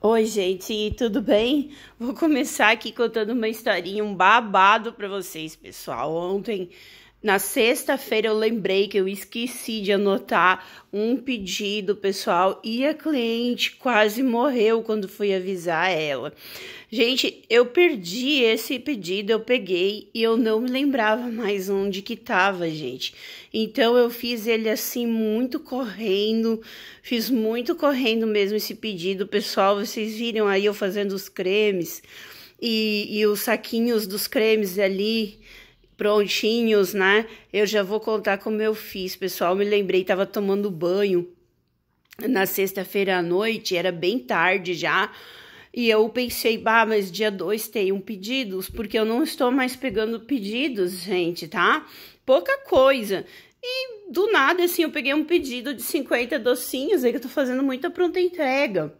Oi, gente, tudo bem? Vou começar aqui contando uma historinha, um babado para vocês, pessoal. Ontem na sexta-feira eu lembrei que eu esqueci de anotar um pedido, pessoal, e a cliente quase morreu quando fui avisar ela. Gente, eu perdi esse pedido, eu peguei e eu não me lembrava mais onde que tava, gente. Então eu fiz ele assim muito correndo, fiz muito correndo mesmo esse pedido, pessoal. Vocês viram aí eu fazendo os cremes e, e os saquinhos dos cremes ali prontinhos, né? Eu já vou contar como eu fiz, pessoal. Me lembrei, tava tomando banho na sexta-feira à noite, era bem tarde já. E eu pensei, bah, mas dia 2 tem um pedidos, porque eu não estou mais pegando pedidos, gente, tá? Pouca coisa. E do nada, assim, eu peguei um pedido de 50 docinhos, aí que eu tô fazendo muita pronta entrega.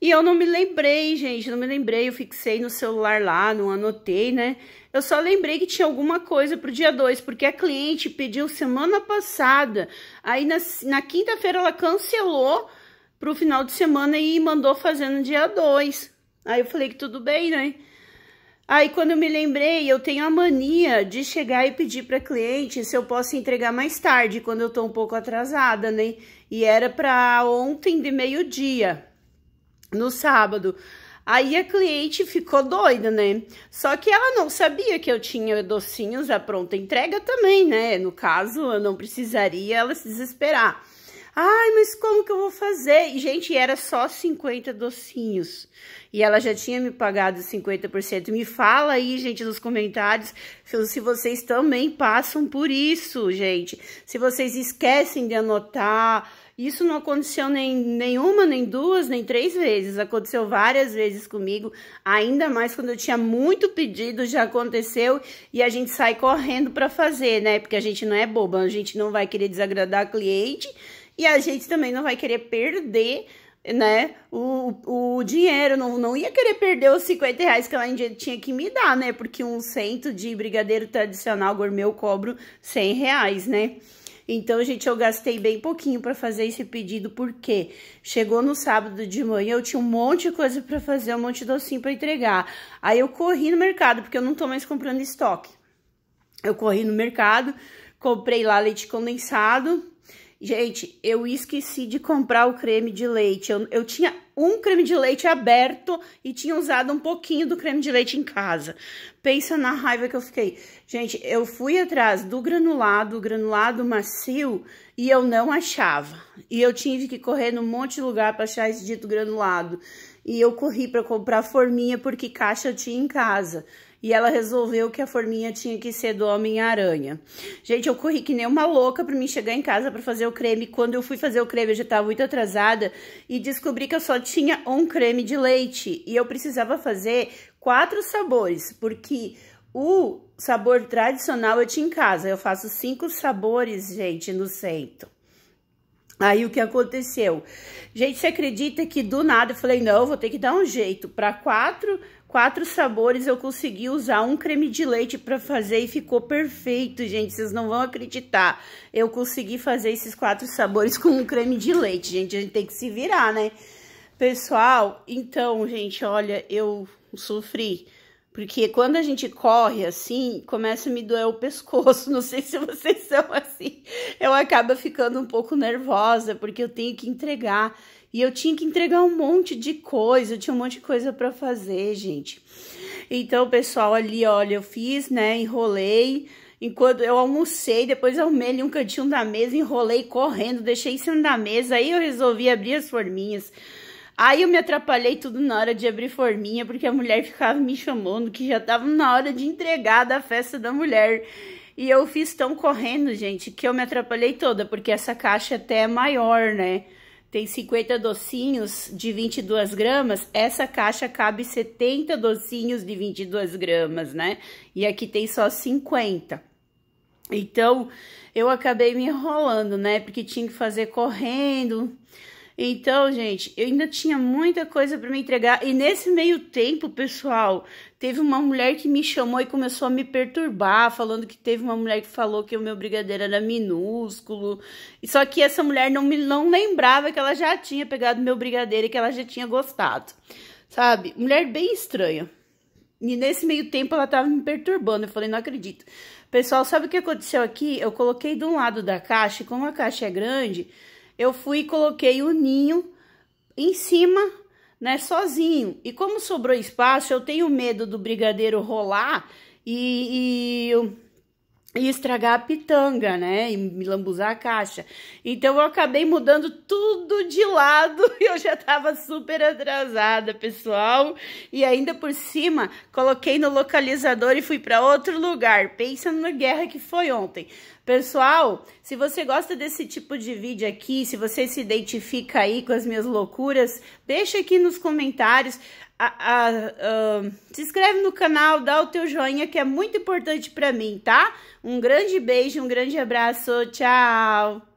E eu não me lembrei, gente, não me lembrei, eu fixei no celular lá, não anotei, né? Eu só lembrei que tinha alguma coisa pro dia 2, porque a cliente pediu semana passada, aí na, na quinta-feira ela cancelou pro final de semana e mandou fazer no dia 2. Aí eu falei que tudo bem, né? Aí quando eu me lembrei, eu tenho a mania de chegar e pedir para cliente se eu posso entregar mais tarde, quando eu tô um pouco atrasada, né? E era para ontem de meio-dia no sábado. Aí a cliente ficou doida, né? Só que ela não sabia que eu tinha docinhos à pronta entrega também, né? No caso, eu não precisaria ela se desesperar. Ai, mas como que eu vou fazer? E, gente, era só 50 docinhos. E ela já tinha me pagado 50%. Me fala aí, gente, nos comentários se vocês também passam por isso, gente. Se vocês esquecem de anotar. Isso não aconteceu nem nenhuma, nem duas, nem três vezes. Aconteceu várias vezes comigo, ainda mais quando eu tinha muito pedido, já aconteceu e a gente sai correndo para fazer, né? Porque a gente não é boba, a gente não vai querer desagradar cliente e a gente também não vai querer perder né, o, o dinheiro, não, não ia querer perder os 50 reais que ela ainda tinha que me dar, né, porque um cento de brigadeiro tradicional gourmet eu cobro 100 reais, né. Então, gente, eu gastei bem pouquinho para fazer esse pedido, porque chegou no sábado de manhã, eu tinha um monte de coisa para fazer, um monte de docinho para entregar. Aí eu corri no mercado, porque eu não tô mais comprando estoque. Eu corri no mercado, comprei lá leite condensado, Gente, eu esqueci de comprar o creme de leite. Eu, eu tinha um creme de leite aberto e tinha usado um pouquinho do creme de leite em casa. Pensa na raiva que eu fiquei. Gente, eu fui atrás do granulado, granulado macio, e eu não achava. E eu tive que correr num monte de lugar para achar esse dito granulado. E eu corri para comprar forminha porque caixa tinha em casa e ela resolveu que a forminha tinha que ser do Homem-Aranha. Gente, eu corri que nem uma louca pra mim chegar em casa pra fazer o creme. Quando eu fui fazer o creme, eu já tava muito atrasada e descobri que eu só tinha um creme de leite e eu precisava fazer quatro sabores, porque o sabor tradicional eu tinha em casa. Eu faço cinco sabores, gente, no centro. Aí o que aconteceu? Gente, você acredita que do nada eu falei, não, vou ter que dar um jeito. Para quatro, quatro sabores eu consegui usar um creme de leite para fazer e ficou perfeito, gente. Vocês não vão acreditar. Eu consegui fazer esses quatro sabores com um creme de leite, gente. A gente tem que se virar, né? Pessoal, então, gente, olha, eu sofri. Porque quando a gente corre assim, começa a me doer o pescoço. Não sei se vocês são assim assim, eu acabo ficando um pouco nervosa, porque eu tenho que entregar. E eu tinha que entregar um monte de coisa, eu tinha um monte de coisa para fazer, gente. Então, pessoal, ali, olha, eu fiz, né, enrolei, enquanto eu almocei, depois almei ali um cantinho da mesa, enrolei correndo, deixei em cima da mesa, aí eu resolvi abrir as forminhas. Aí eu me atrapalhei tudo na hora de abrir forminha, porque a mulher ficava me chamando que já tava na hora de entregar da festa da mulher. E eu fiz tão correndo, gente, que eu me atrapalhei toda, porque essa caixa até é maior, né? Tem 50 docinhos de 22 gramas, essa caixa cabe 70 docinhos de 22 gramas, né? E aqui tem só 50. Então, eu acabei me enrolando, né? Porque tinha que fazer correndo. Então, gente, eu ainda tinha muita coisa para me entregar. E nesse meio tempo, pessoal, teve uma mulher que me chamou e começou a me perturbar, falando que teve uma mulher que falou que o meu brigadeiro era minúsculo. E só que essa mulher não me não lembrava que ela já tinha pegado meu brigadeiro e que ela já tinha gostado. Sabe? Mulher bem estranha. E nesse meio tempo ela tava me perturbando. Eu falei, não acredito. Pessoal, sabe o que aconteceu aqui? Eu coloquei de um lado da caixa, e como a caixa é grande, eu fui e coloquei o ninho em cima, né, sozinho. E como sobrou espaço, eu tenho medo do brigadeiro rolar e, e, e estragar a pitanga, né, e me lambuzar a caixa. Então, eu acabei mudando tudo de lado e eu já tava super atrasada, pessoal. E ainda por cima, coloquei no localizador e fui para outro lugar. Pensa na guerra que foi ontem. Pessoal, se você gosta desse tipo de vídeo aqui, se você se identifica aí com as minhas loucuras, deixa aqui nos comentários. A, a, a, se inscreve no canal, dá o teu joinha que é muito importante para mim, tá? Um grande beijo, um grande abraço, tchau!